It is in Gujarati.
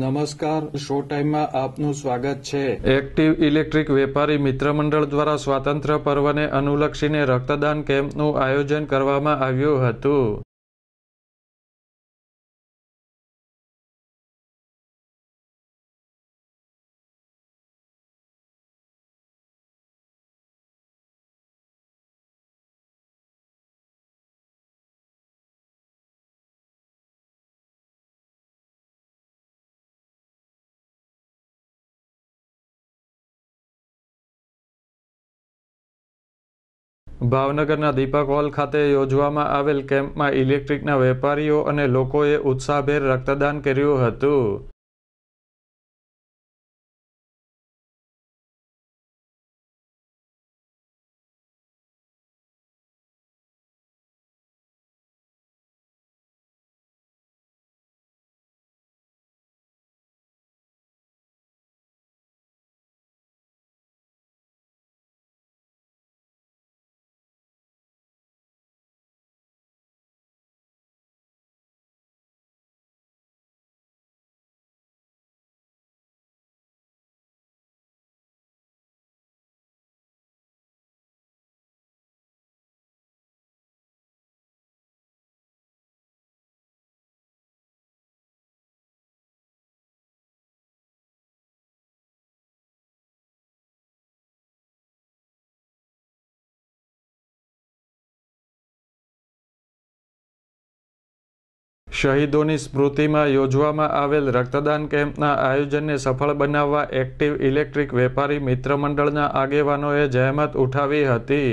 નમસ્કાર શો ટાઈમમાં આપનું સ્વાગત છે એક્ટિવ ઇલેક્ટ્રિક વેપારી મિત્ર મંડળ દ્વારા સ્વાતંત્ર્ય પર્વને અનુલક્ષીને રક્તદાન કેમ્પનું આયોજન કરવામાં આવ્યું હતું ભાવનગરના દીપક હોલ ખાતે યોજવામાં આવેલ કેમ્પમાં ઇલેક્ટ્રિકના વેપારીઓ અને લોકોએ ઉત્સાહભેર રક્તદાન કર્યું હતું શહીદોની સ્મૃતિમાં યોજવામાં આવેલ રક્તદાન કેમ્પના આયોજનને સફળ બનાવવા એક્ટિવ ઇલેક્ટ્રિક વેપારી મિત્ર મંડળના આગેવાનોએ જહેમત ઉઠાવી હતી